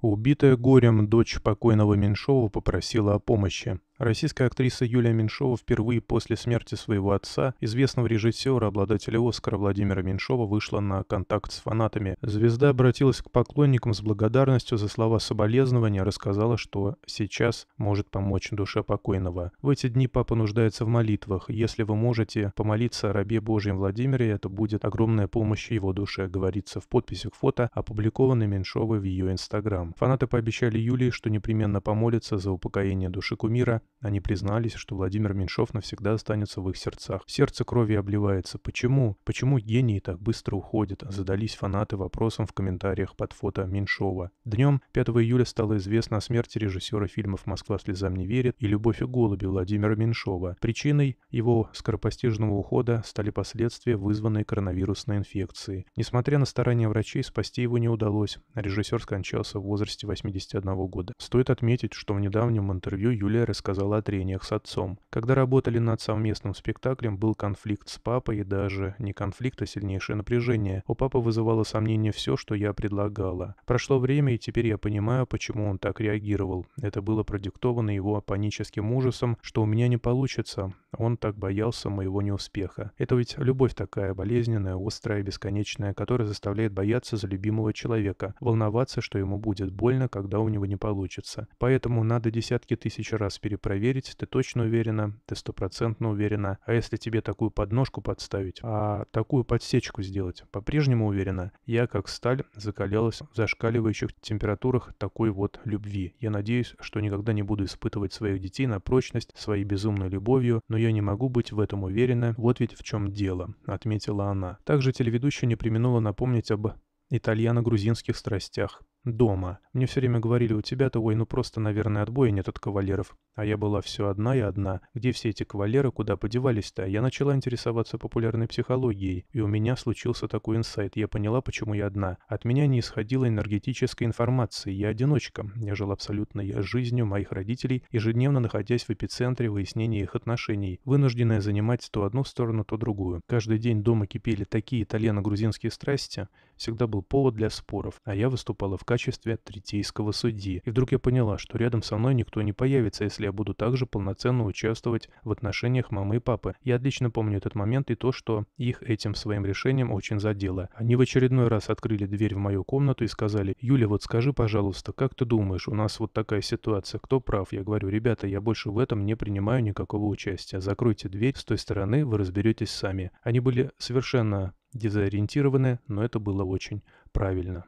Убитая горем, дочь покойного Меньшова попросила о помощи. Российская актриса Юлия Меньшова впервые после смерти своего отца, известного режиссера, обладателя Оскара Владимира Меньшова, вышла на контакт с фанатами. Звезда обратилась к поклонникам с благодарностью за слова соболезнования, рассказала, что сейчас может помочь душе покойного. В эти дни папа нуждается в молитвах. Если вы можете помолиться о рабе Божьем Владимире, это будет огромная помощь его душе, говорится в подписях фото, опубликованной Меньшовой в ее инстаграм. Фанаты пообещали Юлии, что непременно помолятся за упокоение души кумира, они признались, что Владимир Меньшов навсегда останется в их сердцах. Сердце крови обливается. Почему? Почему гении так быстро уходят? Задались фанаты вопросом в комментариях под фото Меньшова. Днем 5 июля стало известно о смерти режиссера фильмов «Москва слезам не верит» и «Любовь и голуби» Владимира Меньшова. Причиной его скоропостижного ухода стали последствия, вызванные коронавирусной инфекцией. Несмотря на старания врачей, спасти его не удалось. Режиссер скончался в возрасте 81 года. Стоит отметить, что в недавнем интервью Юлия рассказала рассказала о трениях с отцом. Когда работали над совместным спектаклем, был конфликт с папой и даже не конфликт, а сильнейшее напряжение. У папы вызывало сомнение все, что я предлагала. Прошло время, и теперь я понимаю, почему он так реагировал. Это было продиктовано его паническим ужасом, что у меня не получится. Он так боялся моего неуспеха. Это ведь любовь такая, болезненная, острая, бесконечная, которая заставляет бояться за любимого человека, волноваться, что ему будет больно, когда у него не получится. Поэтому надо десятки тысяч раз перепроверить, ты точно уверена, ты стопроцентно уверена. А если тебе такую подножку подставить, а такую подсечку сделать, по-прежнему уверена? Я, как сталь, закалялась в зашкаливающих температурах такой вот любви. Я надеюсь, что никогда не буду испытывать своих детей на прочность своей безумной любовью, но я я не могу быть в этом уверена, вот ведь в чем дело», — отметила она. Также телеведущая не применула напомнить об итальяно-грузинских страстях. Дома. Мне все время говорили у тебя-то, ой, ну просто, наверное, отбоя нет от кавалеров. А я была все одна и одна. Где все эти кавалеры, куда подевались-то? Я начала интересоваться популярной психологией, и у меня случился такой инсайт. Я поняла, почему я одна. От меня не исходила энергетическая информация. Я одиночка. Я жила абсолютно я жизнью моих родителей, ежедневно находясь в эпицентре выяснения их отношений, вынужденная занимать то одну сторону, то другую. Каждый день дома кипели такие итальяно-грузинские страсти, всегда был повод для споров, а я выступала в качестве третейского судьи. И вдруг я поняла, что рядом со мной никто не появится, если я буду также полноценно участвовать в отношениях мамы и папы. Я отлично помню этот момент и то, что их этим своим решением очень задело. Они в очередной раз открыли дверь в мою комнату и сказали, «Юля, вот скажи, пожалуйста, как ты думаешь, у нас вот такая ситуация, кто прав?» Я говорю, «Ребята, я больше в этом не принимаю никакого участия. Закройте дверь с той стороны, вы разберетесь сами». Они были совершенно дезориентированы, но это было очень правильно.